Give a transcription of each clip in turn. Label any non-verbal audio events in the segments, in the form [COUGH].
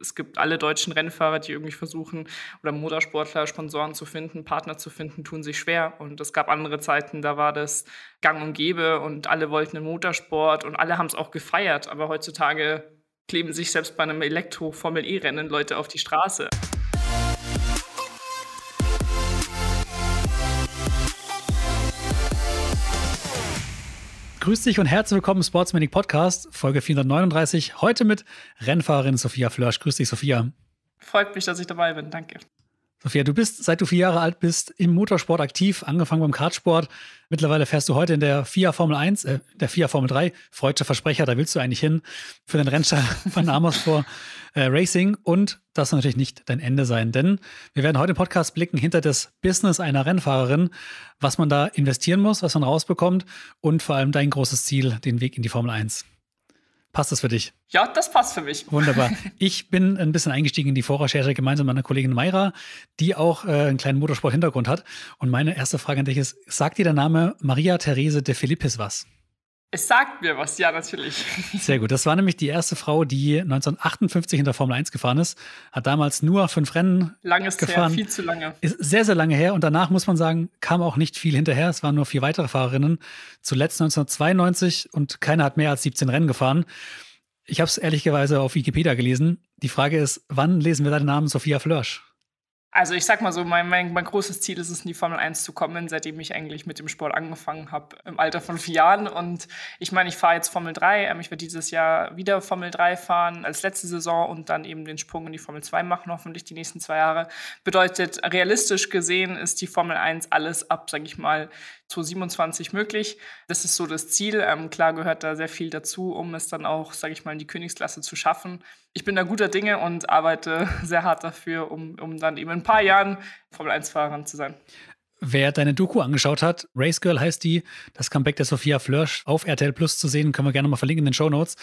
es gibt alle deutschen Rennfahrer, die irgendwie versuchen, oder Motorsportler, Sponsoren zu finden, Partner zu finden, tun sich schwer. Und es gab andere Zeiten, da war das gang und gäbe und alle wollten den Motorsport und alle haben es auch gefeiert. Aber heutzutage kleben sich selbst bei einem Elektro-Formel-E-Rennen Leute auf die Straße. Grüß dich und herzlich willkommen im Sportsmanic Podcast, Folge 439. Heute mit Rennfahrerin Sophia Flörsch. Grüß dich, Sophia. Freut mich, dass ich dabei bin. Danke. Sophia, du bist, seit du vier Jahre alt bist, im Motorsport aktiv, angefangen beim Kartsport. Mittlerweile fährst du heute in der FIA Formel 1, äh, der FIA Formel 3, freudscher Versprecher, da willst du eigentlich hin, für den Rennstall [LAUGHS] von Amersfoor äh, Racing. Und das soll natürlich nicht dein Ende sein, denn wir werden heute im Podcast blicken hinter das Business einer Rennfahrerin, was man da investieren muss, was man rausbekommt und vor allem dein großes Ziel, den Weg in die Formel 1. Passt das für dich? Ja, das passt für mich. Wunderbar. [LAUGHS] Ich bin ein bisschen eingestiegen in die Vorrecherche gemeinsam mit meiner Kollegin Mayra, die auch äh, einen kleinen Motorsport-Hintergrund hat. Und meine erste Frage an dich ist: Sagt dir der Name Maria Therese de Philippis was? Es sagt mir was, ja, natürlich. [LAUGHS] Sehr gut. Das war nämlich die erste Frau, die 1958 in der Formel 1 gefahren ist. Hat damals nur fünf Rennen Langes gefahren. Her, viel zu lange. Ist sehr, sehr lange her. Und danach muss man sagen, kam auch nicht viel hinterher. Es waren nur vier weitere Fahrerinnen. Zuletzt 1992 und keiner hat mehr als 17 Rennen gefahren. Ich habe es ehrlicherweise auf Wikipedia gelesen. Die Frage ist, wann lesen wir deinen Namen Sophia Flörsch? also ich sag mal so, mein, mein, mein, großes Ziel ist es, in die Formel 1 zu kommen, seitdem ich eigentlich mit dem Sport angefangen habe, im Alter von vier Jahren. Und ich meine, ich fahre jetzt Formel 3. Ähm, ich werde dieses Jahr wieder Formel 3 fahren als letzte Saison und dann eben den Sprung in die Formel 2 machen, hoffentlich die nächsten zwei Jahre. Bedeutet, realistisch gesehen ist die Formel 1 alles ab, sag ich mal, 2027 möglich. Das ist so das Ziel. Ähm, klar gehört da sehr viel dazu, um es dann auch, sage ich mal, in die Königsklasse zu schaffen. Ich bin da guter Dinge und arbeite [LAUGHS] sehr hart dafür, um, um dann eben in ein paar Jahren Formel-1-Fahrerin zu sein. Wer deine Doku angeschaut hat, Race Girl heißt die, das Comeback der Sophia Flörsch auf RTL Plus zu sehen, können wir gerne mal verlinken in den Show Notes.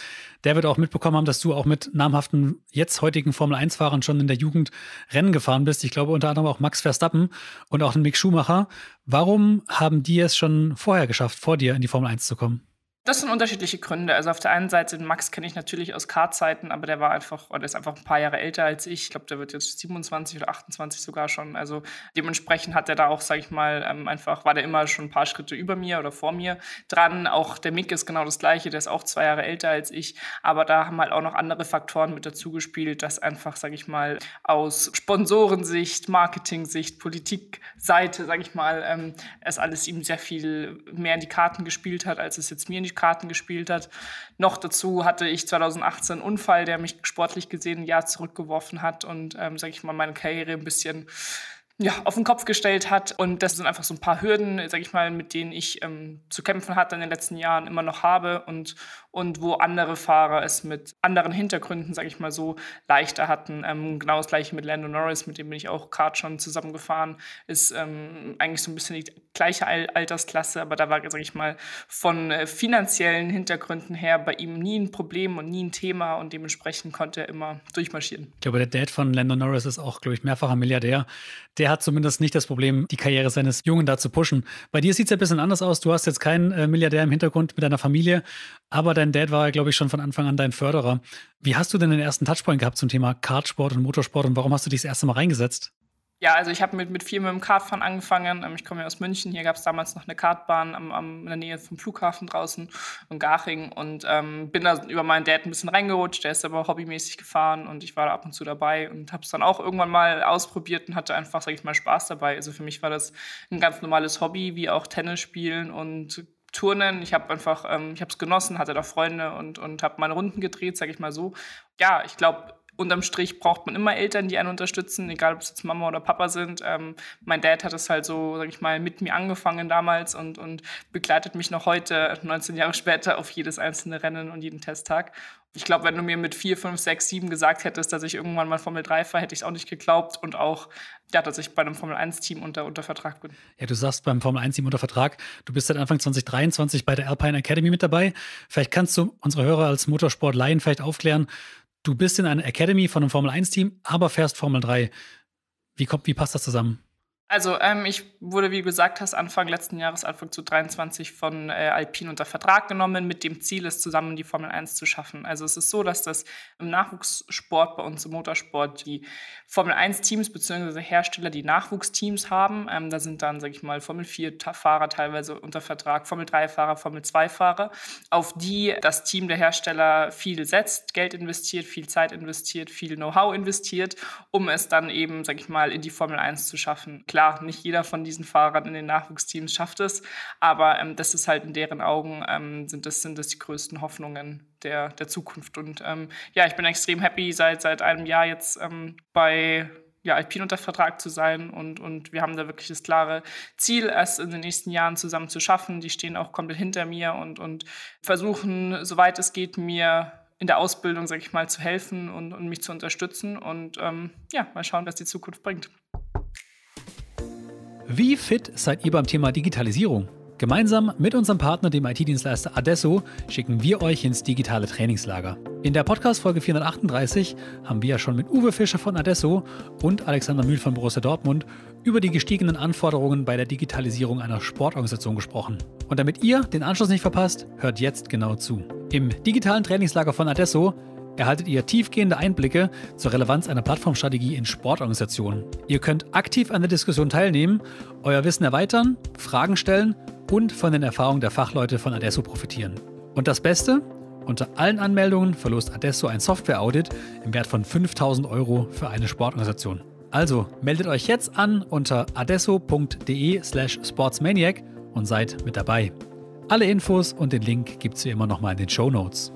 Der wird auch mitbekommen haben, dass du auch mit namhaften, jetzt heutigen Formel-1-Fahrern schon in der Jugend Rennen gefahren bist. Ich glaube unter anderem auch Max Verstappen und auch den Mick Schumacher. Warum haben die es schon vorher geschafft, vor dir in die Formel 1 zu kommen? Das sind unterschiedliche Gründe. Also auf der einen Seite, den Max kenne ich natürlich aus K-Zeiten, aber der war einfach, oder ist einfach ein paar Jahre älter als ich. Ich glaube, der wird jetzt 27 oder 28 sogar schon. Also dementsprechend hat er da auch, sage ich mal, ähm, einfach, war der immer schon ein paar Schritte über mir oder vor mir dran. Auch der Mick ist genau das Gleiche, der ist auch zwei Jahre älter als ich. Aber da haben halt auch noch andere Faktoren mit dazu gespielt, dass einfach, sage ich mal, aus Sponsorensicht, Marketing-Sicht, Politikseite, sage ich mal, ähm, es alles ihm sehr viel mehr in die Karten gespielt hat, als es jetzt mir in die Karten gespielt hat. Noch dazu hatte ich 2018 einen Unfall, der mich sportlich gesehen ein Jahr zurückgeworfen hat und, ähm, sage ich mal, meine Karriere ein bisschen ja, auf den Kopf gestellt hat. Und das sind einfach so ein paar Hürden, sage ich mal, mit denen ich ähm, zu kämpfen hatte in den letzten Jahren, immer noch habe und, und wo andere Fahrer es mit anderen Hintergründen, sage ich mal so, leichter hatten. Ähm, genau das gleiche mit Lando Norris, mit dem bin ich auch gerade schon zusammengefahren, ist ähm, eigentlich so ein bisschen die gleiche Al Altersklasse, aber da war, sage ich mal, von äh, finanziellen Hintergründen her bei ihm nie ein Problem und nie ein Thema und dementsprechend konnte er immer durchmarschieren. Ich glaube, der Dad von Lando Norris ist auch, glaube ich, mehrfacher Milliardär. Der der hat zumindest nicht das Problem, die Karriere seines Jungen da zu pushen. Bei dir sieht es ja ein bisschen anders aus. Du hast jetzt keinen äh, Milliardär im Hintergrund mit deiner Familie, aber dein Dad war, glaube ich, schon von Anfang an dein Förderer. Wie hast du denn den ersten Touchpoint gehabt zum Thema Kartsport und Motorsport und warum hast du dich das erste Mal reingesetzt? Ja, also ich habe mit, mit viel mit dem Kartfahren angefangen. Ähm, ich komme ja aus München. Hier gab es damals noch eine Kartbahn am, am, in der Nähe vom Flughafen draußen in Garching und ähm, bin da über meinen Dad ein bisschen reingerutscht. Der ist aber hobbymäßig gefahren und ich war da ab und zu dabei und habe es dann auch irgendwann mal ausprobiert und hatte einfach, sage ich mal, Spaß dabei. Also für mich war das ein ganz normales Hobby, wie auch Tennis spielen und Turnen. Ich habe einfach, ähm, ich habe es genossen, hatte da Freunde und, und habe meine Runden gedreht, sage ich mal so. Ja, ich glaube, unterm Strich braucht man immer Eltern, die einen unterstützen, egal ob es jetzt Mama oder Papa sind. Ähm, mein Dad hat es halt so, sag ich mal, mit mir angefangen damals und, und begleitet mich noch heute, 19 Jahre später, auf jedes einzelne Rennen und jeden Testtag. Ich glaube, wenn du mir mit 4, 5, 6, 7 gesagt hättest, dass ich irgendwann mal Formel 3 fahre, hätte ich es auch nicht geglaubt und auch, ja, dass ich bei einem Formel 1-Team unter, unter Vertrag bin. Ja, du sagst beim Formel 1-Team unter Vertrag, du bist seit Anfang 2023 bei der Alpine Academy mit dabei. Vielleicht kannst du unsere Hörer als Motorsport-Laien vielleicht aufklären, du bist in einer Academy von einem Formel 1-Team, aber fährst Formel 3. Wie, kommt, wie passt das zusammen? Also ähm, ich wurde, wie du gesagt hast, Anfang letzten Jahres, Anfang zu 23 von äh, Alpine unter Vertrag genommen, mit dem Ziel, es zusammen die Formel 1 zu schaffen. Also es ist so, dass das im Nachwuchssport bei uns im Motorsport die Formel 1-Teams bzw. Hersteller, die Nachwuchsteams haben. Ähm, da sind dann, sage ich mal, Formel 4-Fahrer teilweise unter Vertrag, Formel 3-Fahrer, Formel 2-Fahrer, auf die das Team der Hersteller viel setzt, Geld investiert, viel Zeit investiert, viel Know-how investiert, um es dann eben, sage ich mal, in die Formel 1 zu schaffen. Klar, nicht jeder von diesen Fahrern in den Nachwuchsteams schafft es, aber ähm, das ist halt in deren Augen, ähm, sind, das, sind das die größten Hoffnungen der, der Zukunft. Und ähm, ja, ich bin extrem happy, seit, seit einem Jahr jetzt ähm, bei ja, Alpin unter Vertrag zu sein und, und wir haben da wirklich das klare Ziel, es in den nächsten Jahren zusammen zu schaffen. Die stehen auch komplett hinter mir und, und versuchen, soweit es geht, mir in der Ausbildung, sage ich mal, zu helfen und, und mich zu unterstützen. Und ähm, ja, mal schauen, was die Zukunft bringt. Wie fit seid ihr beim Thema Digitalisierung? Gemeinsam mit unserem Partner, dem IT-Dienstleister Adesso, schicken wir euch ins digitale Trainingslager. In der Podcast-Folge 438 haben wir ja schon mit Uwe Fischer von Adesso und Alexander Mühl von Borussia Dortmund über die gestiegenen Anforderungen bei der Digitalisierung einer Sportorganisation gesprochen. Und damit ihr den Anschluss nicht verpasst, hört jetzt genau zu. Im digitalen Trainingslager von Adesso erhaltet ihr tiefgehende Einblicke zur Relevanz einer Plattformstrategie in Sportorganisationen. Ihr könnt aktiv an der Diskussion teilnehmen, euer Wissen erweitern, Fragen stellen und von den Erfahrungen der Fachleute von Adesso profitieren. Und das Beste? Unter allen Anmeldungen verlost Adesso ein Software-Audit im Wert von 5000 Euro für eine Sportorganisation. Also meldet euch jetzt an unter adesso.de/slash sportsmaniac und seid mit dabei. Alle Infos und den Link gibt es wie immer nochmal in den Show Notes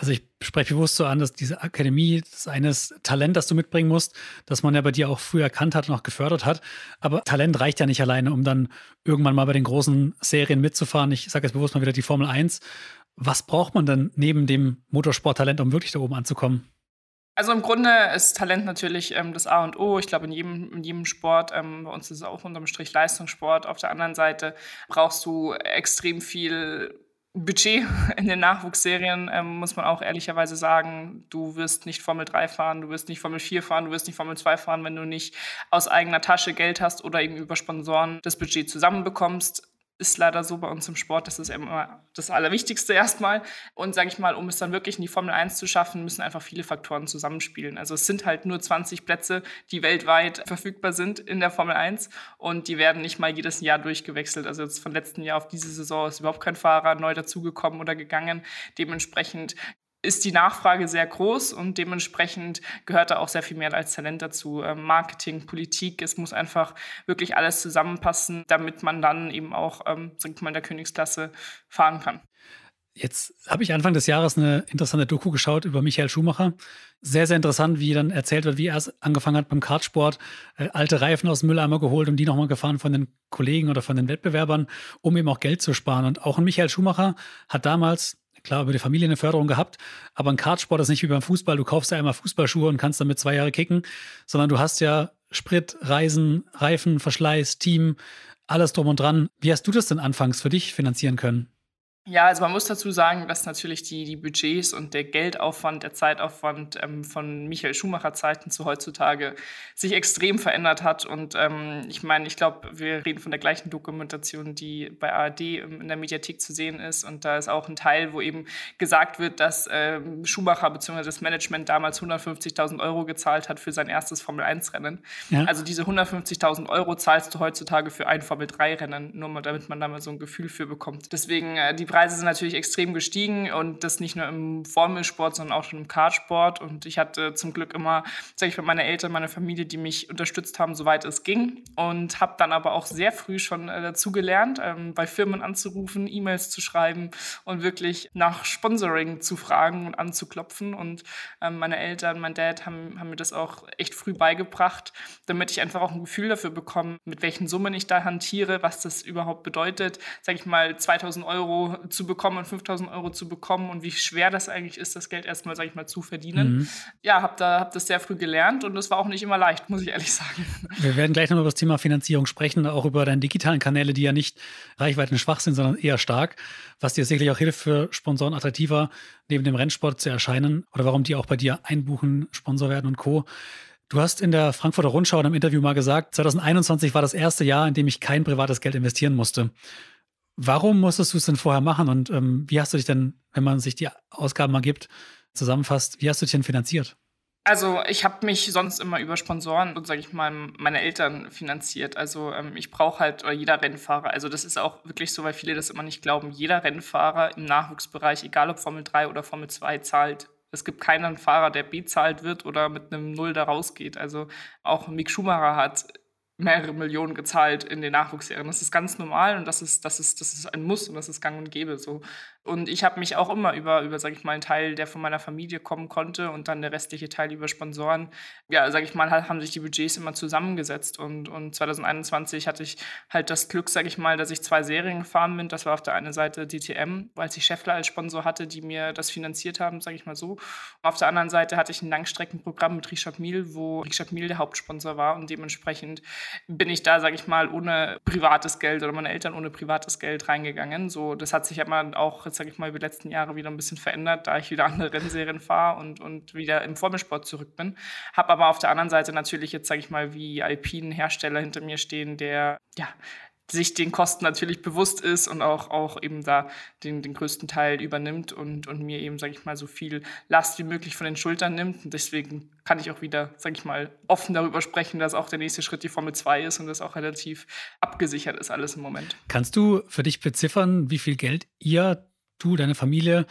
also ich spreche bewusst so an, dass diese Akademie das eines Talent, das du mitbringen musst, das man ja bei dir auch früher erkannt hat und auch gefördert hat. Aber Talent reicht ja nicht alleine, um dann irgendwann mal bei den großen Serien mitzufahren. Ich sage jetzt bewusst mal wieder die Formel 1. Was braucht man denn neben dem Motorsporttalent, um wirklich da oben anzukommen? Also im Grunde ist Talent natürlich ähm, das A und O. Ich glaube, in jedem, in jedem Sport, ähm, bei uns ist es auch unterm Strich Leistungssport. Auf der anderen Seite brauchst du extrem viel Budget [LAUGHS] in den Nachwuchsserien, ähm, muss man auch ehrlicherweise sagen, du wirst nicht Formel 3 fahren, du wirst nicht Formel 4 fahren, du wirst nicht Formel 2 fahren, wenn du nicht aus eigener Tasche Geld hast oder eben über Sponsoren das Budget zusammenbekommst ist leider so bei uns im Sport, das ist immer das Allerwichtigste erstmal. Und sage ich mal, um es dann wirklich in die Formel 1 zu schaffen, müssen einfach viele Faktoren zusammenspielen. Also es sind halt nur 20 Plätze, die weltweit verfügbar sind in der Formel 1 und die werden nicht mal jedes Jahr durchgewechselt. Also jetzt von letzten Jahr auf diese Saison ist überhaupt kein Fahrer neu dazugekommen oder gegangen. Dementsprechend ist die Nachfrage sehr groß und dementsprechend gehört da auch sehr viel mehr als Talent dazu. Ähm, Marketing, Politik, es muss einfach wirklich alles zusammenpassen, damit man dann eben auch, ähm, sagen wir mal, in der Königsklasse fahren kann. Jetzt habe ich Anfang des Jahres eine interessante Doku geschaut über Michael Schumacher. Sehr, sehr interessant, wie dann erzählt wird, wie er es angefangen hat beim Kartsport, äh, alte Reifen aus dem Mülleimer geholt und die nochmal gefahren von den Kollegen oder von den Wettbewerbern, um eben auch Geld zu sparen. Und auch ein Michael Schumacher hat damals klar über die Familie eine Förderung gehabt, aber ein Kartsport ist nicht wie beim Fußball. Du kaufst ja einmal Fußballschuhe und kannst damit zwei Jahre kicken, sondern du hast ja Sprit, Reisen, Reifen, Verschleiß, Team, alles drum und dran. Wie hast du das denn anfangs für dich finanzieren können? Ja, also man muss dazu sagen, dass natürlich die, die Budgets und der Geldaufwand, der Zeitaufwand ähm, von Michael Schumacher Zeiten zu heutzutage sich extrem verändert hat. Und ähm, ich meine, ich glaube, wir reden von der gleichen Dokumentation, die bei ARD ähm, in der Mediathek zu sehen ist. Und da ist auch ein Teil, wo eben gesagt wird, dass ähm, Schumacher bzw. das Management damals 150.000 Euro gezahlt hat für sein erstes Formel-1-Rennen. Ja. Also diese 150.000 Euro zahlst du heutzutage für ein Formel-3-Rennen, nur mal, damit man da mal so ein Gefühl für bekommt. Deswegen äh, die Preise sind natürlich extrem gestiegen und das nicht nur im Formelsport, sondern auch schon im Kartsport. Und ich hatte zum Glück immer, sage ich mal, meine Eltern, meine Familie, die mich unterstützt haben, soweit es ging. Und habe dann aber auch sehr früh schon äh, dazugelernt, gelernt, ähm, bei Firmen anzurufen, E-Mails zu schreiben und wirklich nach Sponsoring zu fragen und anzuklopfen. Und ähm, meine Eltern, mein Dad haben, haben mir das auch echt früh beigebracht, damit ich einfach auch ein Gefühl dafür bekomme, mit welchen Summen ich da hantiere, was das überhaupt bedeutet. Sage ich mal, 2000 Euro zu bekommen und 5000 Euro zu bekommen und wie schwer das eigentlich ist, das Geld erstmal, sage ich mal, zu verdienen. Mhm. Ja, habe da, hab das sehr früh gelernt und es war auch nicht immer leicht, muss ich ehrlich sagen. Wir werden gleich nochmal über das Thema Finanzierung sprechen, auch über deine digitalen Kanäle, die ja nicht schwach sind, sondern eher stark, was dir sicherlich auch hilft, für Sponsoren attraktiver neben dem Rennsport zu erscheinen oder warum die auch bei dir einbuchen, Sponsor werden und Co. Du hast in der Frankfurter Rundschau in einem Interview mal gesagt, 2021 war das erste Jahr, in dem ich kein privates Geld investieren musste. Warum musstest du es denn vorher machen und ähm, wie hast du dich denn, wenn man sich die Ausgaben mal gibt, zusammenfasst, wie hast du dich denn finanziert? Also ich habe mich sonst immer über Sponsoren und sage ich mal meine Eltern finanziert. Also ähm, ich brauche halt oder jeder Rennfahrer. Also das ist auch wirklich so, weil viele das immer nicht glauben. Jeder Rennfahrer im Nachwuchsbereich, egal ob Formel 3 oder Formel 2, zahlt. Es gibt keinen Fahrer, der bezahlt wird oder mit einem Null da rausgeht. Also auch Mick Schumacher hat mehrere Millionen gezahlt in den Nachwuchsjahren. Das ist ganz normal und das ist, das ist, das ist ein Muss und das ist gang und gäbe. So. Und ich habe mich auch immer über, über sage ich mal, einen Teil, der von meiner Familie kommen konnte und dann der restliche Teil über Sponsoren, ja, sage ich mal, haben sich die Budgets immer zusammengesetzt. Und, und 2021 hatte ich halt das Glück, sage ich mal, dass ich zwei Serien gefahren bin. Das war auf der einen Seite DTM, weil ich Scheffler als Sponsor hatte, die mir das finanziert haben, sage ich mal so. Auf der anderen Seite hatte ich ein Langstreckenprogramm mit Richard Miel, wo Richard Miel der Hauptsponsor war und dementsprechend bin ich da, sage ich mal, ohne privates Geld oder meine Eltern ohne privates Geld reingegangen. So, das hat sich aber auch jetzt, sage ich mal, über die letzten Jahre wieder ein bisschen verändert, da ich wieder andere Rennserien fahre und, und wieder im Formelsport zurück bin. Habe aber auf der anderen Seite natürlich jetzt, sage ich mal, wie alpinen Hersteller hinter mir stehen, der ja, sich den Kosten natürlich bewusst ist und auch, auch eben da den, den größten Teil übernimmt und, und mir eben, sage ich mal, so viel Last wie möglich von den Schultern nimmt. Und deswegen kann ich auch wieder, sage ich mal, offen darüber sprechen, dass auch der nächste Schritt die Formel 2 ist und das auch relativ abgesichert ist alles im Moment. Kannst du für dich beziffern, wie viel Geld ihr du, deine Familie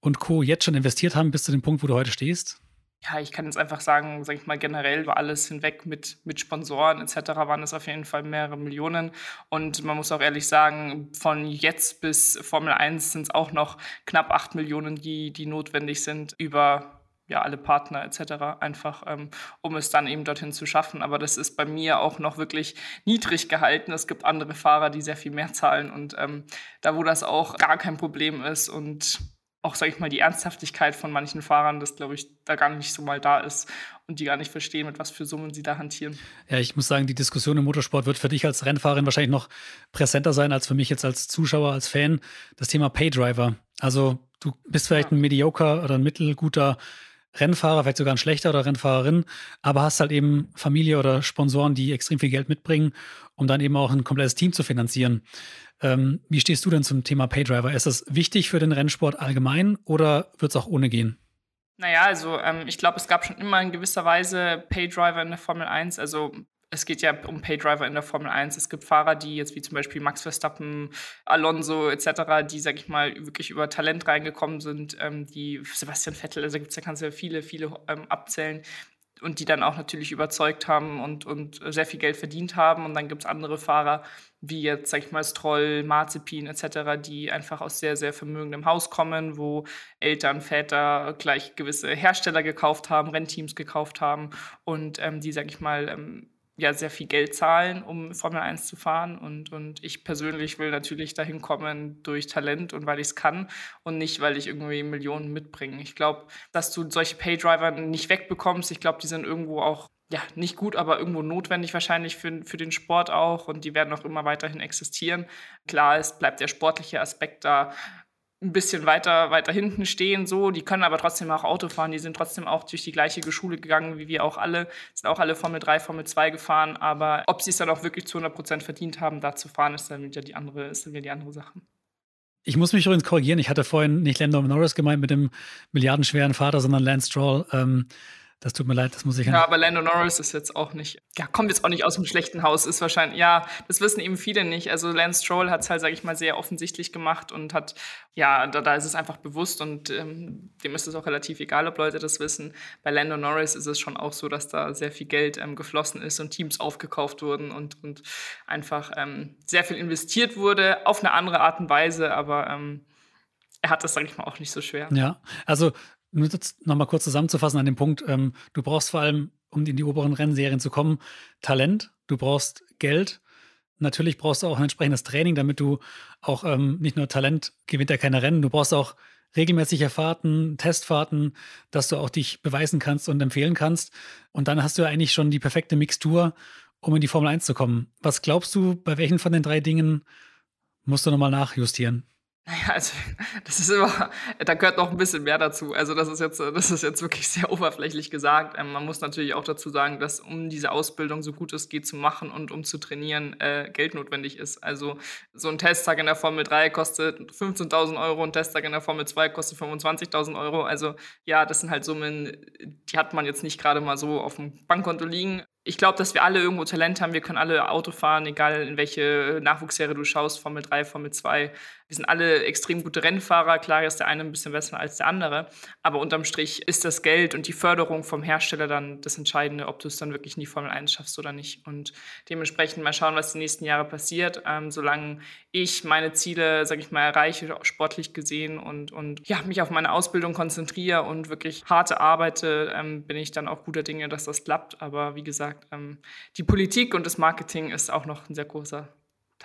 und Co. jetzt schon investiert haben bis zu dem Punkt, wo du heute stehst? Ja, ich kann jetzt einfach sagen, sage ich mal, generell war alles hinweg mit, mit Sponsoren etc. waren es auf jeden Fall mehrere Millionen. Und man muss auch ehrlich sagen, von jetzt bis Formel 1 sind es auch noch knapp 8 Millionen, die, die notwendig sind über ja, alle Partner etc., einfach ähm, um es dann eben dorthin zu schaffen. Aber das ist bei mir auch noch wirklich niedrig gehalten. Es gibt andere Fahrer, die sehr viel mehr zahlen und ähm, da, wo das auch gar kein Problem ist und auch, sage ich mal, die Ernsthaftigkeit von manchen Fahrern, das glaube ich, da gar nicht so mal da ist und die gar nicht verstehen, mit was für Summen sie da hantieren. Ja, ich muss sagen, die Diskussion im Motorsport wird für dich als Rennfahrerin wahrscheinlich noch präsenter sein als für mich jetzt als Zuschauer, als Fan. Das Thema Paydriver. Also du bist vielleicht ja. ein medioker oder ein mittelguter Rennfahrer, vielleicht sogar ein schlechter oder Rennfahrerin, aber hast halt eben Familie oder Sponsoren, die extrem viel Geld mitbringen, um dann eben auch ein komplettes Team zu finanzieren. Ähm, wie stehst du denn zum Thema Paydriver? Ist das wichtig für den Rennsport allgemein oder wird es auch ohne gehen? Naja, also ähm, ich glaube, es gab schon immer in gewisser Weise Paydriver in der Formel 1. Also es geht ja um Paydriver in der Formel 1. Es gibt Fahrer, die jetzt wie zum Beispiel Max Verstappen, Alonso etc., die, sag ich mal, wirklich über Talent reingekommen sind, ähm, die Sebastian Vettel, also gibt's, da kannst du ja viele, viele ähm, abzählen und die dann auch natürlich überzeugt haben und, und sehr viel Geld verdient haben. Und dann gibt es andere Fahrer, wie jetzt, sag ich mal, Stroll, Marzipin etc., die einfach aus sehr, sehr vermögendem Haus kommen, wo Eltern, Väter gleich gewisse Hersteller gekauft haben, Rennteams gekauft haben und ähm, die, sag ich mal, ähm, ja sehr viel Geld zahlen, um Formel 1 zu fahren. Und, und ich persönlich will natürlich dahin kommen durch Talent und weil ich es kann und nicht, weil ich irgendwie Millionen mitbringe. Ich glaube, dass du solche Paydriver nicht wegbekommst. Ich glaube, die sind irgendwo auch ja, nicht gut, aber irgendwo notwendig wahrscheinlich für, für den Sport auch und die werden auch immer weiterhin existieren. Klar, ist, bleibt der sportliche Aspekt da, ein bisschen weiter, weiter hinten stehen, so, die können aber trotzdem auch Auto fahren, die sind trotzdem auch durch die gleiche Schule gegangen, wie wir auch alle, sind auch alle Formel 3, Formel 2 gefahren, aber ob sie es dann auch wirklich zu 100 Prozent verdient haben, da zu fahren, ist dann wieder die andere, ist dann wieder die andere Sache. Ich muss mich übrigens korrigieren, ich hatte vorhin nicht Lando Norris gemeint mit dem milliardenschweren Vater, sondern Lance Stroll. Ähm das tut mir leid, das muss ich. Ja, aber Lando Norris ist jetzt auch nicht, ja, kommt jetzt auch nicht aus dem schlechten Haus, ist wahrscheinlich, ja, das wissen eben viele nicht. Also Lance Stroll hat es halt, sage ich mal, sehr offensichtlich gemacht und hat, ja, da, da ist es einfach bewusst und ähm, dem ist es auch relativ egal, ob Leute das wissen. Bei Lando Norris ist es schon auch so, dass da sehr viel Geld ähm, geflossen ist und Teams aufgekauft wurden und, und einfach ähm, sehr viel investiert wurde, auf eine andere Art und Weise, aber ähm, er hat das, sage ich mal, auch nicht so schwer. Ja, also nur nochmal kurz zusammenzufassen an dem Punkt, ähm, du brauchst vor allem, um in die oberen Rennserien zu kommen, Talent, du brauchst Geld. Natürlich brauchst du auch ein entsprechendes Training, damit du auch ähm, nicht nur Talent gewinnt ja keine Rennen, du brauchst auch regelmäßige Fahrten, Testfahrten, dass du auch dich beweisen kannst und empfehlen kannst. Und dann hast du ja eigentlich schon die perfekte Mixtur, um in die Formel 1 zu kommen. Was glaubst du, bei welchen von den drei Dingen musst du nochmal nachjustieren? Naja, also [LAUGHS] das ist immer, da gehört noch ein bisschen mehr dazu. Also das ist jetzt, äh, das ist jetzt wirklich [LAUGHS] sehr oberflächlich gesagt. Ähm, man muss natürlich auch dazu sagen, dass um diese Ausbildung so gut es geht zu machen und um zu trainieren, äh, Geld notwendig ist. Also so ein Testtag in der Formel 3 kostet 15.000 Euro, ein Testtag in der Formel 2 kostet 25.000 Euro. Also ja, das sind halt Summen, die hat man jetzt nicht gerade mal so auf dem Bankkonto liegen ich glaube, dass wir alle irgendwo Talent haben. Wir können alle Auto fahren, egal in welche Nachwuchsserie du schaust, Formel 3, Formel 2 wir sind alle extrem gute Rennfahrer. Klar ist der eine ein bisschen besser als der andere. Aber unterm Strich ist das Geld und die Förderung vom Hersteller dann das Entscheidende, ob du es dann wirklich in die Formel 1 schaffst oder nicht. Und dementsprechend mal schauen, was die nächsten Jahre passiert. Ähm, solange ich meine Ziele, sage ich mal, erreiche, sportlich gesehen und, und ja, mich auf meine Ausbildung konzentriere und wirklich harte arbeite, ähm, bin ich dann auch guter Dinge, dass das klappt. Aber wie gesagt, ähm, die Politik und das Marketing ist auch noch ein sehr großer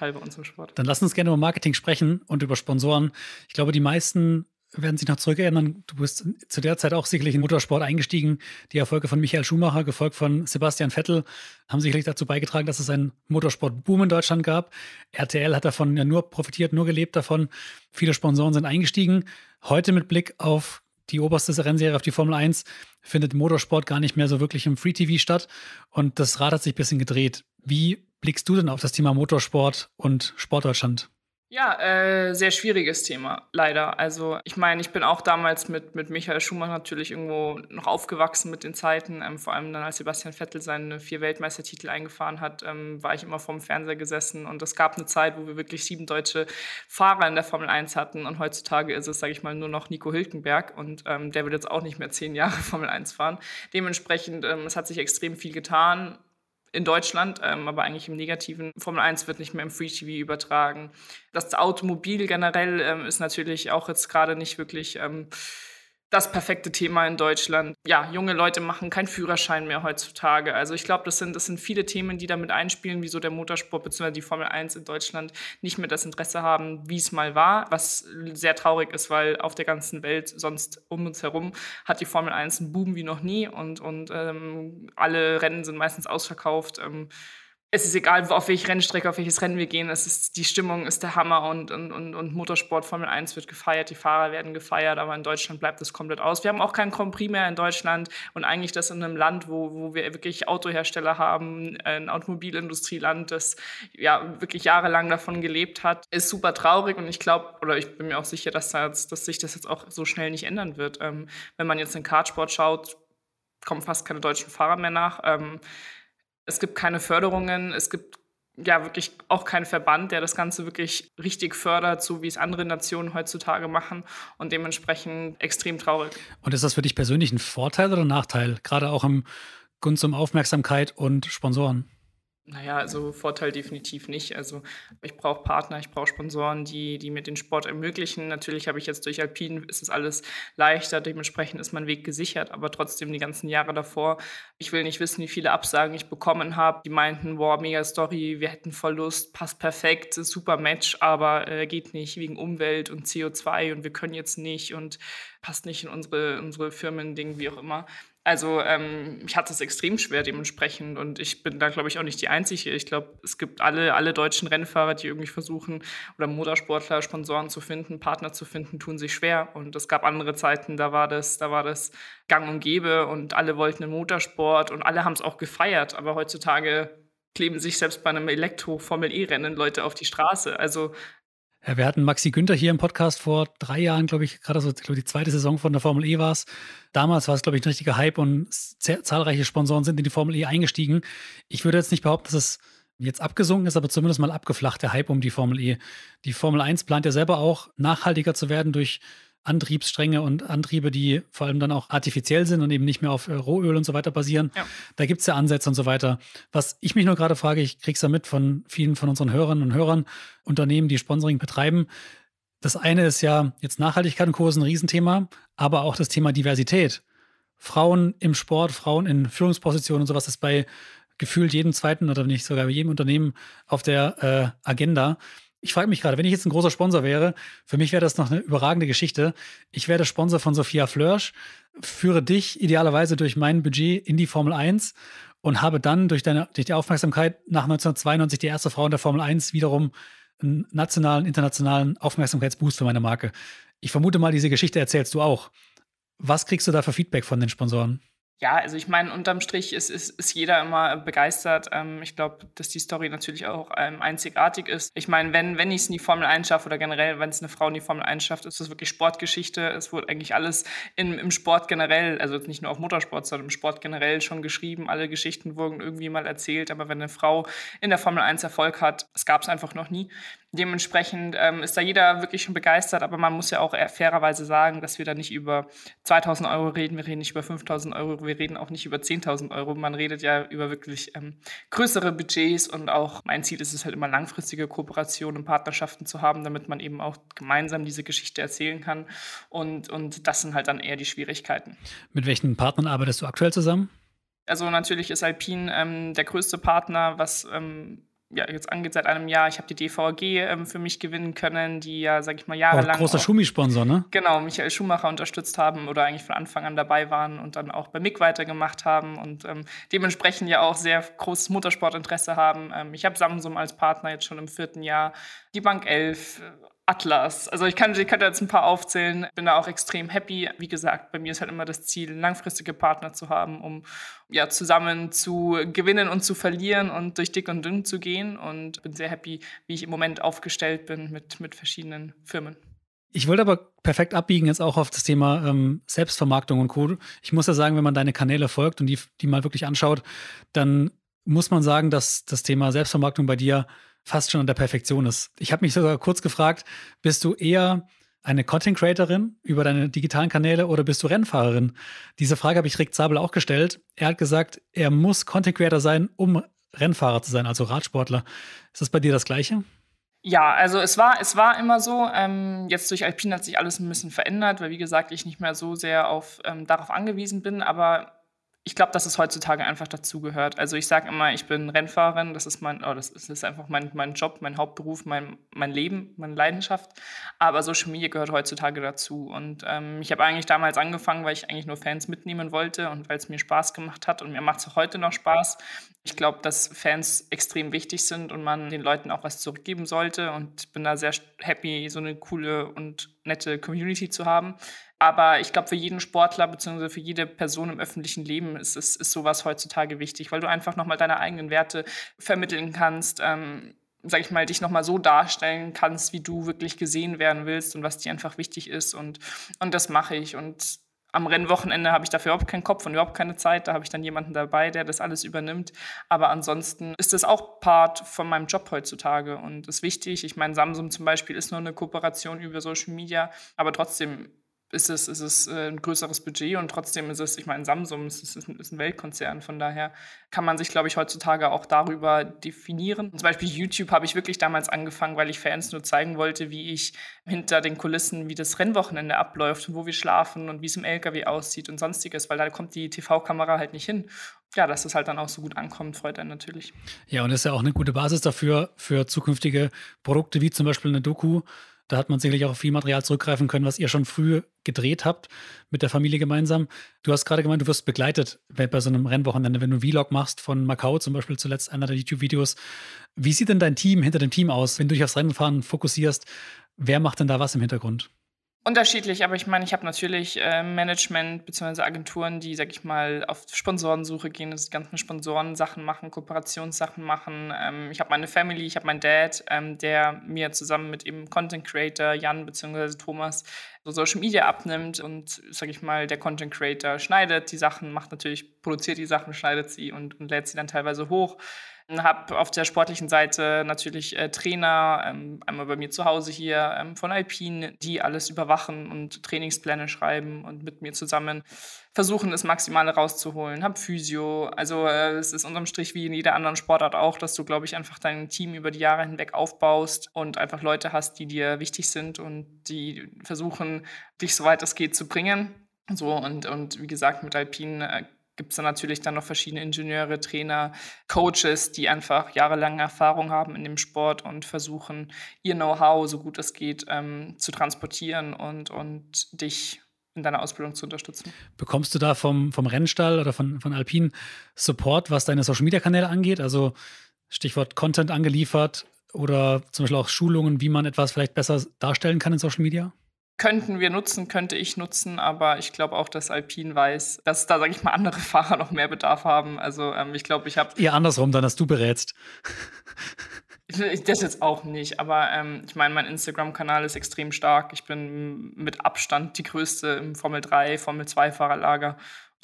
Teil bei uns im Sport. Dann lass uns gerne über Marketing sprechen und über Sponsoren. Ich glaube, die meisten werden sich noch zurückerinnern. Du bist zu der Zeit auch sicherlich in Motorsport eingestiegen. Die Erfolge von Michael Schumacher, gefolgt von Sebastian Vettel, haben sicherlich dazu beigetragen, dass es einen Motorsport-Boom in Deutschland gab. RTL hat davon ja nur profitiert, nur gelebt davon. Viele Sponsoren sind eingestiegen. Heute mit Blick auf die oberste Rennserie auf die Formel 1 findet Motorsport gar nicht mehr so wirklich im Free TV statt und das Rad hat sich ein bisschen gedreht. Wie blickst du denn auf das Thema Motorsport und Sportdeutschland? Ja, äh, sehr schwieriges Thema, leider. Also ich meine, ich bin auch damals mit, mit Michael Schumann natürlich irgendwo noch aufgewachsen mit den Zeiten. Ähm, vor allem dann, als Sebastian Vettel seine vier Weltmeistertitel eingefahren hat, ähm, war ich immer vorm Fernseher gesessen. Und es gab eine Zeit, wo wir wirklich sieben deutsche Fahrer in der Formel 1 hatten. Und heutzutage ist es, sage ich mal, nur noch Nico Hülkenberg. Und ähm, der wird jetzt auch nicht mehr zehn Jahre [LAUGHS] Formel 1 fahren. Dementsprechend, ähm, es hat sich extrem viel getan in Deutschland, ähm, aber eigentlich im Negativen. Formel 1 wird nicht mehr im Free TV übertragen. Das Automobil generell ähm, ist natürlich auch jetzt gerade nicht wirklich. Ähm, das perfekte Thema in Deutschland. Ja, junge Leute machen keinen Führerschein mehr heutzutage. Also ich glaube, das sind, das sind viele Themen, die damit einspielen, wieso der Motorsport bzw. die Formel 1 in Deutschland nicht mehr das Interesse haben, wie es mal war, was sehr traurig ist, weil auf der ganzen Welt sonst um uns herum hat die Formel 1 einen Boom wie noch nie und, und ähm, alle Rennen sind meistens ausverkauft. Ähm, es ist egal, auf welche Rennstrecke, auf welches Rennen wir gehen, es ist, die Stimmung ist der Hammer und, und, und, und Motorsport Formel 1 wird gefeiert, die Fahrer werden gefeiert, aber in Deutschland bleibt das komplett aus. Wir haben auch keinen Grand Prix mehr in Deutschland und eigentlich das in einem Land, wo, wo wir wirklich Autohersteller haben, ein Automobilindustrieland, das ja wirklich jahrelang davon gelebt hat, ist super traurig und ich glaube, oder ich bin mir auch sicher, dass, das, dass sich das jetzt auch so schnell nicht ändern wird. Ähm, wenn man jetzt in Kartsport schaut, kommen fast keine deutschen Fahrer mehr nach. Ähm, es gibt keine Förderungen, es gibt ja wirklich auch keinen Verband, der das Ganze wirklich richtig fördert, so wie es andere Nationen heutzutage machen und dementsprechend extrem traurig. Und ist das für dich persönlich ein Vorteil oder ein Nachteil, gerade auch im Gunst um Aufmerksamkeit und Sponsoren? Naja, also Vorteil definitiv nicht. Also ich brauche Partner, ich brauche Sponsoren, die, die mir den Sport ermöglichen. Natürlich habe ich jetzt durch Alpin ist es alles leichter, dementsprechend ist mein Weg gesichert, aber trotzdem die ganzen Jahre davor, ich will nicht wissen, wie viele Absagen ich bekommen habe. Die meinten, wow, mega Story, wir hätten Verlust, passt perfekt, super Match, aber äh, geht nicht wegen Umwelt und CO2 und wir können jetzt nicht und passt nicht in unsere, unsere Firmen-Ding, wie auch immer. Also ähm, ich hatte es extrem schwer dementsprechend und ich bin da, glaube ich, auch nicht die Einzige. Ich glaube, es gibt alle, alle deutschen Rennfahrer, die irgendwie versuchen, oder Motorsportler, Sponsoren zu finden, Partner zu finden, tun sich schwer. Und es gab andere Zeiten, da war das, da war das gang und gäbe und alle wollten einen Motorsport und alle haben es auch gefeiert. Aber heutzutage kleben sich selbst bei einem Elektro-Formel-E-Rennen Leute auf die Straße. Also ja, Wir hatten Maxi Günther hier im Podcast vor drei Jahren, glaube ich, gerade so glaube ich, die zweite Saison von der Formel E war es. Damals war es, glaube ich, ein richtiger Hype und zahlreiche Sponsoren sind in die Formel E eingestiegen. Ich würde jetzt nicht behaupten, dass es jetzt abgesunken ist, aber zumindest mal abgeflacht, der Hype um die Formel E. Die Formel 1 plant ja selber auch, nachhaltiger zu werden durch Antriebsstränge und Antriebe, die vor allem dann auch artifiziell sind und eben nicht mehr auf äh, Rohöl und so weiter basieren. Ja. Da gibt es ja Ansätze und so weiter. Was ich mich nur gerade frage, ich krieg's ja mit von vielen von unseren Hörerinnen und Hörern, Unternehmen, die Sponsoring betreiben. Das eine ist ja jetzt Nachhaltigkeit und Co. ein Riesenthema, aber auch das Thema Diversität. Frauen im Sport, Frauen in Führungspositionen und sowas ist bei gefühlt jedem zweiten oder nicht sogar bei jedem Unternehmen auf der äh, Agenda. Ich frage mich gerade, wenn ich jetzt ein großer Sponsor wäre, für mich wäre das noch eine überragende Geschichte. Ich werde Sponsor von Sophia Flörsch, führe dich idealerweise durch mein Budget in die Formel 1 und habe dann durch deine durch die Aufmerksamkeit nach 1992 die erste Frau in der Formel 1 wiederum einen nationalen, internationalen Aufmerksamkeitsboost für meine Marke. Ich vermute mal, diese Geschichte erzählst du auch. Was kriegst du da für Feedback von den Sponsoren? ja, also ich meine, unterm Strich ist, ist, ist jeder immer begeistert. Ähm, ich glaube, dass die Story natürlich auch ähm, einzigartig ist. Ich meine, wenn, wenn ich es in die Formel 1 schaffe oder generell, wenn es eine Frau in die Formel 1 schafft, ist das wirklich Sportgeschichte. Es wurde eigentlich alles in, im Sport generell, also nicht nur auf Motorsport, sondern im Sport generell schon geschrieben. Alle Geschichten wurden irgendwie mal erzählt. Aber wenn eine Frau in der Formel 1 Erfolg hat, das gab es einfach noch nie. Dementsprechend ähm, ist da jeder wirklich schon begeistert, aber man muss ja auch fairerweise sagen, dass wir da nicht über 2000 Euro reden, wir reden nicht über 5000 Euro, wir reden auch nicht über 10.000 Euro. Man redet ja über wirklich ähm, größere Budgets und auch mein Ziel ist es halt immer langfristige Kooperationen und Partnerschaften zu haben, damit man eben auch gemeinsam diese Geschichte erzählen kann. Und, und das sind halt dann eher die Schwierigkeiten. Mit welchen Partnern arbeitest du aktuell zusammen? Also natürlich ist Alpine ähm, der größte Partner, was ähm, ja, jetzt angeht seit einem Jahr. Ich habe die DVG ähm, für mich gewinnen können, die ja, sag ich mal, jahrelang. Oh, großer Schumi-Sponsor, ne? Genau, Michael Schumacher unterstützt haben oder eigentlich von Anfang an dabei waren und dann auch bei MIG weitergemacht haben und ähm, dementsprechend ja auch sehr großes Motorsportinteresse haben. Ähm, ich habe Samsung als Partner jetzt schon im vierten Jahr, die Bank 11, Atlas. Also ich kann, ich kann da jetzt ein paar aufzählen. Bin da auch extrem happy. Wie gesagt, bei mir ist halt immer das Ziel, langfristige Partner zu haben, um ja zusammen zu gewinnen und zu verlieren und durch dick und dünn zu gehen. Und bin sehr happy, wie ich im Moment aufgestellt bin mit, mit verschiedenen Firmen. Ich wollte aber perfekt abbiegen jetzt auch auf das Thema ähm, Selbstvermarktung und Co. Ich muss ja sagen, wenn man deine Kanäle folgt und die, die mal wirklich anschaut, dann muss man sagen, dass das Thema Selbstvermarktung bei dir fast schon an der Perfektion ist. Ich habe mich sogar kurz gefragt, bist du eher eine Content Creatorin über deine digitalen Kanäle oder bist du Rennfahrerin? Diese Frage habe ich Rick Zabel auch gestellt. Er hat gesagt, er muss Content Creator sein, um Rennfahrer zu sein, also Radsportler. Ist das bei dir das Gleiche? Ja, also es war, es war immer so. Ähm, jetzt durch Alpine hat sich alles ein bisschen verändert, weil wie gesagt ich nicht mehr so sehr auf, ähm, darauf angewiesen bin. Aber ich glaube, dass es heutzutage einfach dazugehört. Also ich sage immer, ich bin Rennfahrerin, das ist mein, oh, das ist einfach mein, mein Job, mein Hauptberuf, mein, mein Leben, meine Leidenschaft. Aber Social Media gehört heutzutage dazu. Und ähm, ich habe eigentlich damals angefangen, weil ich eigentlich nur Fans mitnehmen wollte und weil es mir Spaß gemacht hat und mir macht es auch heute noch Spaß. Ich glaube, dass Fans extrem wichtig sind und man den Leuten auch was zurückgeben sollte und ich bin da sehr happy, so eine coole und nette Community zu haben. Aber ich glaube, für jeden Sportler bzw. für jede Person im öffentlichen Leben ist, ist, ist sowas heutzutage wichtig, weil du einfach nochmal deine eigenen Werte vermitteln kannst. Ähm, sag ich mal, dich nochmal so darstellen kannst, wie du wirklich gesehen werden willst und was dir einfach wichtig ist. Und, und das mache ich. Und am Rennwochenende habe ich dafür überhaupt keinen Kopf und überhaupt keine Zeit. Da habe ich dann jemanden dabei, der das alles übernimmt. Aber ansonsten ist das auch Part von meinem Job heutzutage und ist wichtig. Ich meine, Samsung zum Beispiel ist nur eine Kooperation über Social Media, aber trotzdem ist es, ist es äh, ein größeres Budget und trotzdem ist es, ich meine, Samsung ist, ist, ist ein Weltkonzern, von daher kann man sich, glaube ich, heutzutage auch darüber definieren. Zum Beispiel YouTube habe ich wirklich damals angefangen, weil ich Fans nur zeigen wollte, wie ich hinter den Kulissen, wie das Rennwochenende abläuft und wo wir schlafen und wie es im LKW aussieht und sonstiges, weil da kommt die TV-Kamera halt nicht hin ja, dass das halt dann auch so gut ankommt, freut einen natürlich. Ja, und das ist ja auch eine gute Basis dafür, für zukünftige Produkte wie zum Beispiel eine Doku, da hat man sicherlich auch auf viel Material zurückgreifen können, was ihr schon früh gedreht habt mit der Familie gemeinsam. Du hast gerade gemeint, du wirst begleitet bei so einem Rennwochenende, wenn du einen Vlog machst von Macau zum Beispiel, zuletzt einer der YouTube-Videos. Wie sieht denn dein Team hinter dem Team aus, wenn du dich aufs Rennfahren fokussierst? Wer macht denn da was im Hintergrund? Unterschiedlich, aber ich meine, ich habe natürlich äh, Management bzw. Agenturen, die, sag ich mal, auf Sponsorensuche gehen, dass die ganzen Sponsoren Sachen machen, Kooperationssachen machen. Ähm, ich habe meine Family, ich habe meinen Dad, ähm, der mir zusammen mit eben Content Creator Jan bzw. Thomas so Social Media abnimmt und, sag ich mal, der Content Creator schneidet die Sachen, macht natürlich, produziert die Sachen, schneidet sie und, und lädt sie dann teilweise hoch. Habe auf der sportlichen Seite natürlich äh, Trainer, ähm, einmal bei mir zu Hause hier ähm, von Alpine, die alles überwachen und Trainingspläne schreiben und mit mir zusammen versuchen, das Maximale rauszuholen. Habe Physio. Also äh, es ist unterm Strich wie in jeder anderen Sportart auch, dass du, glaube ich, einfach dein Team über die Jahre hinweg aufbaust und einfach Leute hast, die dir wichtig sind und die versuchen, dich so weit es geht zu bringen. So und, und wie gesagt, mit Alpine äh, gibt es dann natürlich dann noch verschiedene Ingenieure, Trainer, Coaches, die einfach jahrelange Erfahrung haben in dem Sport und versuchen, ihr Know-how, so gut es geht, ähm, zu transportieren und, und dich in deiner Ausbildung zu unterstützen. Bekommst du da vom, vom Rennstall oder von, von Alpin Support, was deine Social-Media-Kanäle angeht? Also Stichwort Content angeliefert oder zum Beispiel auch Schulungen, wie man etwas vielleicht besser darstellen kann in Social Media? könnten wir nutzen, könnte ich nutzen, aber ich glaube auch, dass Alpine weiß, dass da, sage ich mal, andere [LAUGHS] Fahrer noch mehr Bedarf haben. Also ähm, ich glaube, ich habe. Eher andersrum, dann dass du berätst. Das jetzt auch nicht, aber ähm, ich meine, mein Instagram-Kanal ist extrem stark. Ich bin mit Abstand die größte im Formel 3, Formel 2-Fahrerlager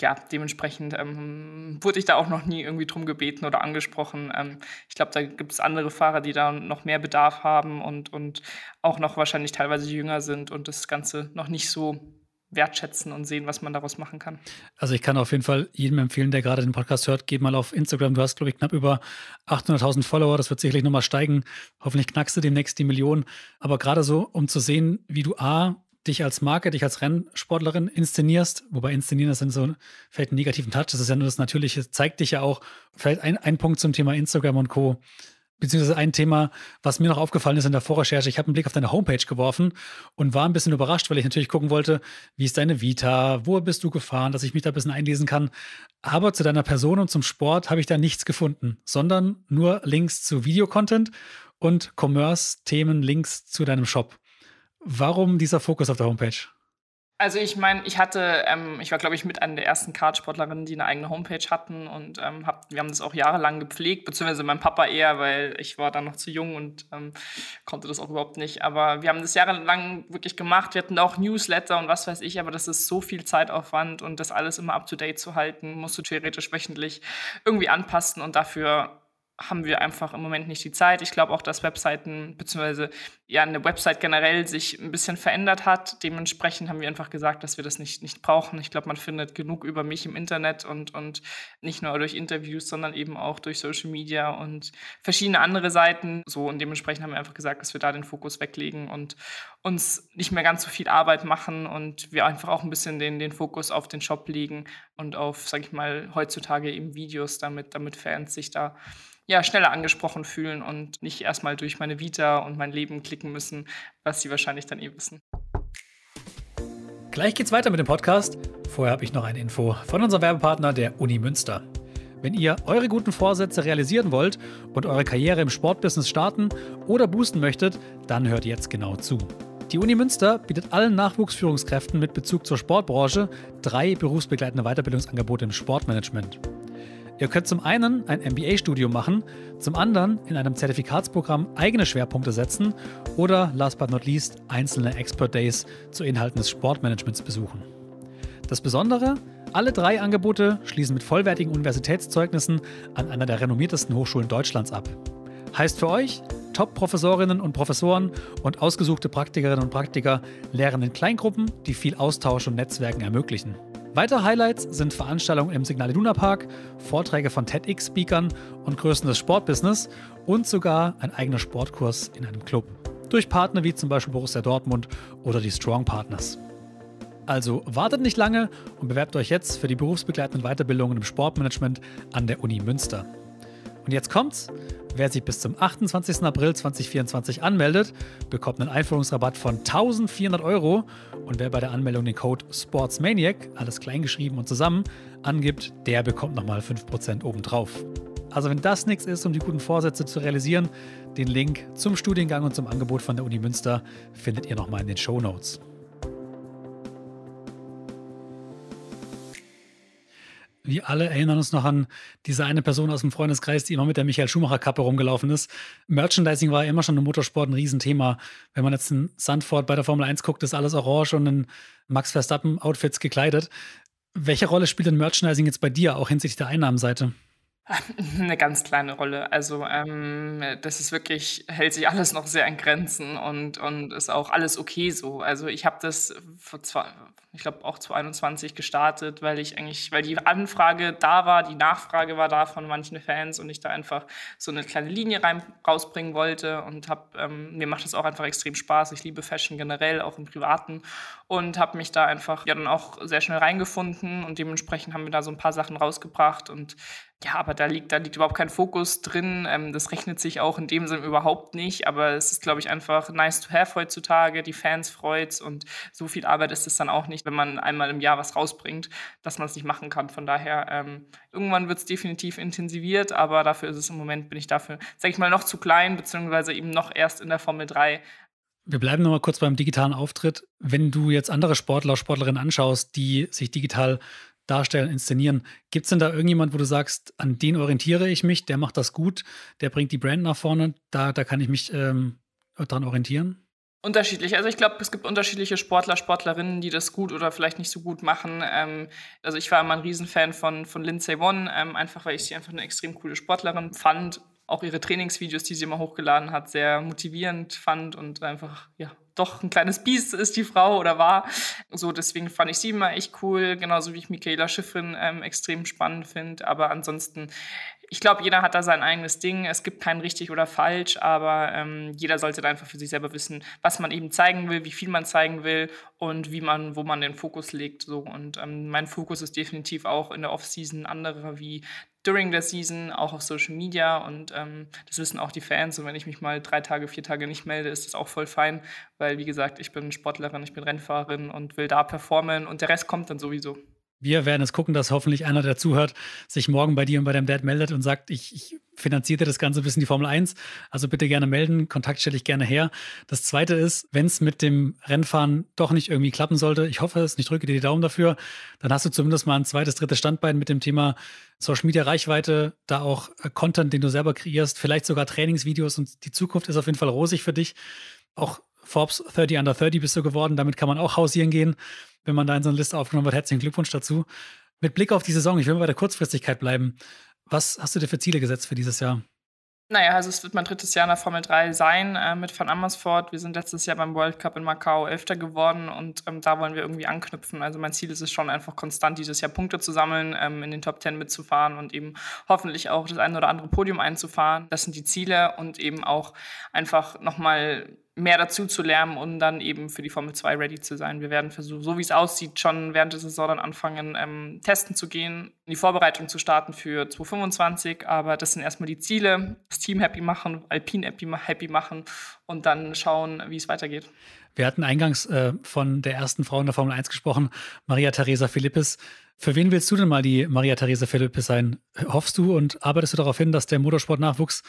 ja, dementsprechend ähm, wurde ich da auch noch nie irgendwie drum gebeten oder angesprochen. Ähm, ich glaube, da gibt es andere Fahrer, die da noch mehr Bedarf haben und, und auch noch wahrscheinlich teilweise jünger sind und das Ganze noch nicht so wertschätzen und sehen, was man daraus machen kann. Also ich kann auf jeden Fall jedem empfehlen, der gerade den Podcast hört, geht mal auf Instagram. Du hast, glaube ich, knapp über 800.000 Follower. Das wird sicherlich nochmal steigen. Hoffentlich knackst du demnächst die Million. Aber gerade so, um zu sehen, wie du A, dich als Marke, dich als Rennsportlerin inszenierst, wobei inszenieren das dann so vielleicht einen negativen Touch, das ist ja nur das Natürliche, zeigt dich ja auch. Vielleicht ein, ein Punkt zum Thema Instagram und Co. Beziehungsweise ein Thema, was mir noch aufgefallen ist in der Vorrecherche. Ich habe einen Blick auf deine Homepage geworfen und war ein bisschen überrascht, weil ich natürlich gucken wollte, wie ist deine Vita, wo bist du gefahren, dass ich mich da ein bisschen einlesen kann. Aber zu deiner Person und zum Sport habe ich da nichts gefunden, sondern nur Links zu Videocontent und Commerce-Themen, Links zu deinem Shop. Warum dieser Fokus auf der Homepage? Also ich meine, ich hatte, ähm, ich war glaube ich mit einer der ersten Kartsportlerinnen, die eine eigene Homepage hatten und ähm, hab, wir haben das auch jahrelang gepflegt, beziehungsweise mein Papa eher, weil ich war dann noch zu jung und ähm, konnte das auch überhaupt nicht. Aber wir haben das jahrelang wirklich gemacht. Wir hatten auch Newsletter und was weiß ich, aber das ist so viel Zeitaufwand und das alles immer up to date zu halten, musst du theoretisch wöchentlich irgendwie anpassen und dafür haben wir einfach im Moment nicht die Zeit. Ich glaube auch, dass Webseiten beziehungsweise ja eine Website generell sich ein bisschen verändert hat. Dementsprechend haben wir einfach gesagt, dass wir das nicht, nicht brauchen. Ich glaube, man findet genug über mich im Internet und, und nicht nur durch Interviews, sondern eben auch durch Social Media und verschiedene andere Seiten. So und dementsprechend haben wir einfach gesagt, dass wir da den Fokus weglegen und uns nicht mehr ganz so viel Arbeit machen und wir einfach auch ein bisschen den, den Fokus auf den Shop legen und auf, sag ich mal, heutzutage eben Videos, damit, damit Fans sich da ja, schneller angesprochen fühlen und nicht erstmal durch meine Vita und mein Leben klicken müssen, was sie wahrscheinlich dann eh wissen. Gleich geht's weiter mit dem Podcast. Vorher habe ich noch eine Info von unserem Werbepartner der Uni Münster. Wenn ihr eure guten Vorsätze realisieren wollt und eure Karriere im Sportbusiness starten oder boosten möchtet, dann hört jetzt genau zu. Die Uni Münster bietet allen Nachwuchsführungskräften mit Bezug zur Sportbranche drei berufsbegleitende Weiterbildungsangebote im Sportmanagement. Ihr könnt zum einen ein MBA-Studium machen, zum anderen in einem Zertifikatsprogramm eigene Schwerpunkte setzen oder last but not least einzelne Expert Days zu Inhalten des Sportmanagements besuchen. Das Besondere, alle drei Angebote schließen mit vollwertigen Universitätszeugnissen an einer der renommiertesten Hochschulen Deutschlands ab. Heißt für euch, Top-Professorinnen und Professoren und ausgesuchte Praktikerinnen und Praktiker lehren in Kleingruppen, die viel Austausch und Netzwerken ermöglichen. Weitere Highlights sind Veranstaltungen im Signal Iduna Park, Vorträge von TEDx-Speakern und Größen des Sportbusiness und sogar ein eigener Sportkurs in einem Club. Durch Partner wie zum Beispiel Borussia Dortmund oder die Strong Partners. Also wartet nicht lange und bewerbt euch jetzt für die berufsbegleitenden Weiterbildungen im Sportmanagement an der Uni Münster. Und jetzt kommt's. Wer sich bis zum 28. April 2024 anmeldet, bekommt einen Einführungsrabatt von 1400 Euro. Und wer bei der Anmeldung den Code SPORTSMANIAC, alles kleingeschrieben und zusammen, angibt, der bekommt nochmal 5% obendrauf. Also wenn das nichts ist, um die guten Vorsätze zu realisieren, den Link zum Studiengang und zum Angebot von der Uni Münster findet ihr nochmal in den Show Notes. wir alle erinnern uns noch an diese eine Person aus dem Freundeskreis, die immer mit der Michael Schumacher-Kappe rumgelaufen ist. Merchandising war immer schon im Motorsport ein Riesenthema. Wenn man jetzt in Sandford bei der Formel 1 guckt, ist alles orange und in Max Verstappen-Outfits gekleidet. Welche Rolle spielt denn Merchandising jetzt bei dir, auch hinsichtlich der Einnahmenseite? [LAUGHS] Eine ganz kleine Rolle. Also ähm, das ist wirklich, hält sich alles noch sehr an Grenzen und, und ist auch alles okay so. Also ich habe das vor zwei, ich glaube auch 2021 gestartet, weil ich eigentlich, weil die Anfrage da war, die Nachfrage war da von manchen Fans und ich da einfach so eine kleine Linie rein rausbringen wollte und hab, ähm, mir macht das auch einfach extrem Spaß. Ich liebe Fashion generell, auch im Privaten und habe mich da einfach ja dann auch sehr schnell reingefunden und dementsprechend haben wir da so ein paar Sachen rausgebracht und ja, aber da liegt, da liegt überhaupt kein Fokus drin. Ähm, das rechnet sich auch in dem Sinn überhaupt nicht. Aber es ist, glaube ich, einfach nice to have heutzutage. Die Fans freut's und so viel Arbeit ist es dann auch nicht, wenn man einmal im Jahr was rausbringt, dass man es nicht machen kann. Von daher, ähm, irgendwann es definitiv intensiviert, aber dafür ist es im Moment, bin ich dafür, sage ich mal, noch zu klein, beziehungsweise eben noch erst in der Formel 3. Wir bleiben nochmal kurz beim digitalen Auftritt. Wenn du jetzt andere Sportler, Sportlerinnen anschaust, die sich digital darstellen, inszenieren. Gibt es denn da irgendjemand, wo du sagst, an den orientiere ich mich, der macht das gut, der bringt die Brand nach vorne, da, da kann ich mich ähm, dran orientieren? Unterschiedlich. Also ich glaube, es gibt unterschiedliche Sportler, Sportlerinnen, die das gut oder vielleicht nicht so gut machen. Ähm, also ich war immer ein Riesenfan von, von Lindsay One, ähm, einfach weil ich sie einfach eine extrem coole Sportlerin fand. Auch ihre Trainingsvideos, die sie immer hochgeladen hat, sehr motivierend fand und einfach ja, doch ein kleines Biest ist, die Frau oder war. So, deswegen fand ich sie immer echt cool, genauso wie ich Michaela Schiffrin ähm, extrem spannend finde. Aber ansonsten, ich glaube, jeder hat da sein eigenes Ding. Es gibt kein richtig oder falsch, aber ähm, jeder sollte da einfach für sich selber wissen, was man eben zeigen will, wie viel man zeigen will und wie man, wo man den Fokus legt. So. Und ähm, mein Fokus ist definitiv auch in der Offseason anderer wie during the season, auch auf Social Media und ähm, das wissen auch die Fans. Und wenn ich mich mal drei Tage, vier Tage nicht melde, ist das auch voll fein, weil wie gesagt, ich bin Sportlerin, ich bin Rennfahrerin und will da performen und der Rest kommt dann sowieso wir werden es gucken, dass hoffentlich einer, der zuhört, sich morgen bei dir und bei deinem Dad meldet und sagt, ich, ich finanziere das Ganze ein bisschen die Formel 1. Also bitte gerne melden, Kontakt stelle ich gerne her. Das Zweite ist, wenn es mit dem Rennfahren doch nicht irgendwie klappen sollte, ich hoffe es, ich drücke dir die Daumen dafür, dann hast du zumindest mal ein zweites, drittes Standbein mit dem Thema Social Media Reichweite, da auch äh, Content, den du selber kreierst, vielleicht sogar Trainingsvideos und die Zukunft ist auf jeden Fall rosig für dich. Auch Forbes 30 Under 30 bist du geworden, damit kann man auch hausieren gehen wenn man da in so eine Liste aufgenommen wird. Herzlichen Glückwunsch dazu. Mit Blick auf die Saison, ich will mal bei der Kurzfristigkeit bleiben. Was hast du dir für Ziele gesetzt für dieses Jahr? Naja, also es wird mein drittes Jahr in der Formel 3 sein äh, mit Van Amersfoort. Wir sind letztes Jahr beim World Cup in Macau Elfter geworden und ähm, da wollen wir irgendwie anknüpfen. Also mein Ziel ist es schon einfach konstant dieses Jahr Punkte zu sammeln, ähm, in den Top 10 mitzufahren und eben hoffentlich auch das ein oder andere Podium einzufahren. Das sind die Ziele und eben auch einfach nochmal mehr dazu zu lernen und um dann eben für die Formel 2 ready zu sein. Wir werden versuchen, so wie es aussieht, schon während der Saison dann anfangen, ähm, testen zu gehen, in die Vorbereitung zu starten für 2025. Aber das sind erstmal die Ziele. Das Team happy machen, Alpine happy, happy machen und dann schauen, wie es weitergeht. Wir hatten eingangs äh, von der ersten Frau in der Formel 1 gesprochen, Maria Theresa Philippis. Für wen willst du denn mal die Maria Theresa Philippis sein? Hoffst du und arbeitest du darauf hin, dass der Motorsportnachwuchs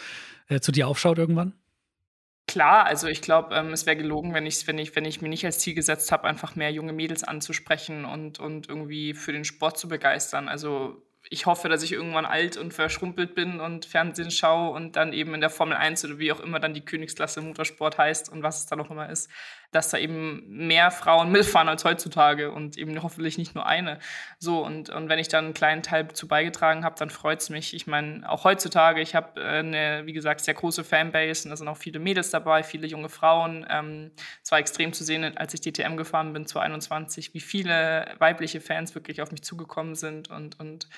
äh, zu dir aufschaut irgendwann? Klar, also ich glaube, ähm, es wäre gelogen, wenn ich, wenn, ich, wenn ich mir nicht als Ziel gesetzt habe, einfach mehr junge Mädels anzusprechen und, und irgendwie für den Sport zu begeistern. Also ich hoffe, dass ich irgendwann alt und verschrumpelt bin und Fernsehen schaue und dann eben in der Formel 1 oder wie auch immer dann die Königsklasse Motorsport heißt und was es dann auch immer ist, dass da eben mehr Frauen mitfahren als heutzutage und eben hoffentlich nicht nur eine. So, und, und wenn ich dann einen kleinen Teil dazu beigetragen habe, dann freut es mich. Ich meine, auch heutzutage, ich habe äh, eine, wie gesagt, sehr große Fanbase und da sind auch viele Mädels dabei, viele junge Frauen. es ähm, war extrem zu sehen, als ich DTM gefahren bin, 2021, wie viele weibliche Fans wirklich auf mich zugekommen sind und, und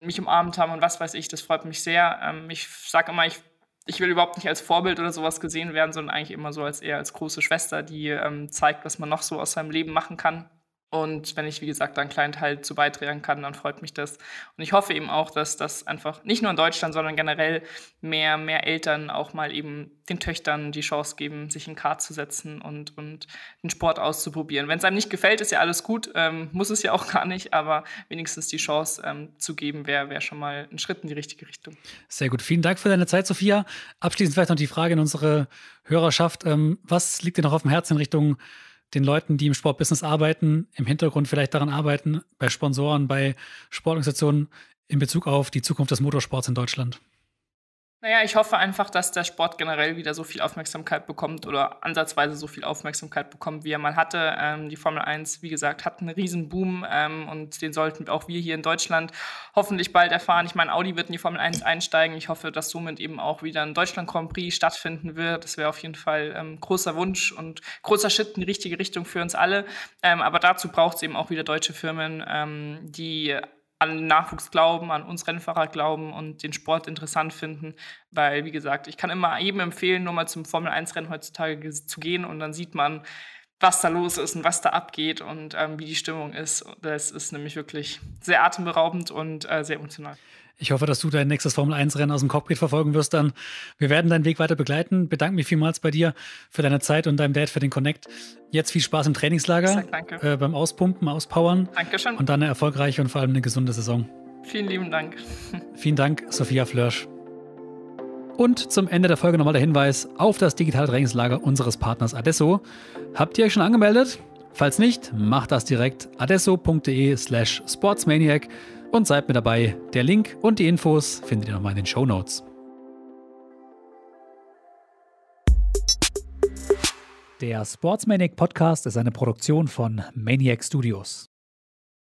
mich umarmt haben und was weiß ich, das freut mich sehr. Ähm, ich sage immer, ich ich will überhaupt nicht als Vorbild oder sowas gesehen werden, sondern eigentlich immer so als eher als große Schwester, die ähm, zeigt, was man noch so aus seinem Leben machen kann. Und wenn ich, wie gesagt, da einen kleinen Teil zu beitragen kann, dann freut mich das. Und ich hoffe eben auch, dass das einfach nicht nur in Deutschland, sondern generell mehr, mehr Eltern auch mal eben den Töchtern die Chance geben, sich in Kart zu setzen und, und den Sport auszuprobieren. Wenn es einem nicht gefällt, ist ja alles gut, ähm, muss es ja auch [LAUGHS] gar nicht, aber wenigstens die Chance ähm, zu geben, wäre wär schon mal ein Schritt in die richtige Richtung. Sehr gut. Vielen Dank für deine Zeit, Sophia. Abschließend vielleicht noch die Frage in unsere Hörerschaft. Ähm, was liegt dir noch auf dem Herzen in Richtung den Leuten, die im Sportbusiness arbeiten, im Hintergrund vielleicht daran arbeiten, bei Sponsoren, bei Sportorganisationen in Bezug auf die Zukunft des Motorsports in Deutschland? Naja, ich hoffe einfach, dass der Sport generell wieder so viel Aufmerksamkeit bekommt oder ansatzweise so viel Aufmerksamkeit bekommt, wie er mal hatte. Ähm, die Formel 1, wie gesagt, hat einen riesen Boom ähm, und den sollten auch wir hier in Deutschland hoffentlich bald erfahren. Ich meine, Audi wird in die Formel 1 einsteigen. Ich hoffe, dass somit eben auch wieder ein Deutschland Grand Prix stattfinden wird. Das wäre auf jeden Fall ähm, großer Wunsch und großer Schritt in die richtige Richtung für uns alle. Ähm, aber dazu braucht es eben auch wieder deutsche Firmen, ähm, die an Nachwuchs glauben, an uns Rennfahrer glauben und den Sport interessant finden. Weil, wie gesagt, ich kann immer jedem empfehlen, nur mal zum Formel-1-Rennen heutzutage zu gehen und dann sieht man, was da los ist und was da abgeht und ähm, wie die Stimmung ist. Das ist nämlich wirklich sehr atemberaubend und äh, sehr emotional. Ich hoffe, dass du dein nächstes Formel-1-Rennen aus dem Cockpit verfolgen wirst dann. Wir werden deinen Weg weiter begleiten. Bedanke mich vielmals bei dir für deine Zeit und deinem Dad für den Connect. Jetzt viel Spaß im Trainingslager, sag, äh, beim Auspumpen, Auspowern. Dankeschön. Und dann eine erfolgreiche und vor allem eine gesunde Saison. Vielen lieben Dank. [LAUGHS] Vielen Dank, Sophia Flörsch. Und zum Ende der Folge nochmal der Hinweis auf das digitale Trainingslager unseres Partners Adesso. Habt ihr euch schon angemeldet? Falls nicht, macht das direkt adesso.de slash sportsmaniac und seid mit dabei. Der Link und die Infos findet ihr nochmal in den Show Notes. Der Sportsmanic Podcast ist eine Produktion von Maniac Studios.